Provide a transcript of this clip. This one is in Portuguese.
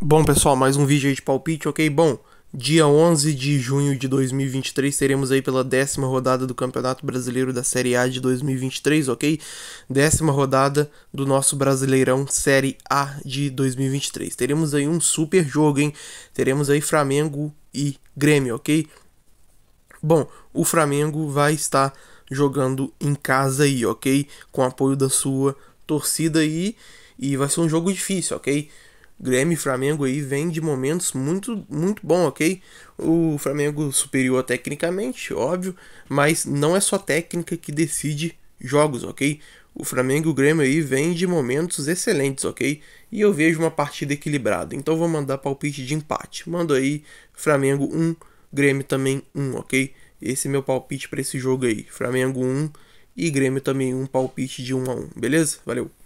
Bom, pessoal, mais um vídeo aí de palpite, ok? Bom, dia 11 de junho de 2023 teremos aí pela décima rodada do Campeonato Brasileiro da Série A de 2023, ok? Décima rodada do nosso Brasileirão Série A de 2023. Teremos aí um super jogo, hein? Teremos aí Flamengo e Grêmio, ok? Bom, o Flamengo vai estar jogando em casa aí, ok? Com apoio da sua torcida aí, e vai ser um jogo difícil, ok? Grêmio e Flamengo aí vem de momentos muito muito bom, ok? O Flamengo superior tecnicamente, óbvio, mas não é só técnica que decide jogos, ok? O Flamengo e o Grêmio aí vem de momentos excelentes, ok? E eu vejo uma partida equilibrada. Então vou mandar palpite de empate. Mando aí Flamengo 1, Grêmio também 1, ok? Esse é meu palpite para esse jogo aí. Flamengo 1 e Grêmio também um palpite de 1 a 1, beleza? Valeu.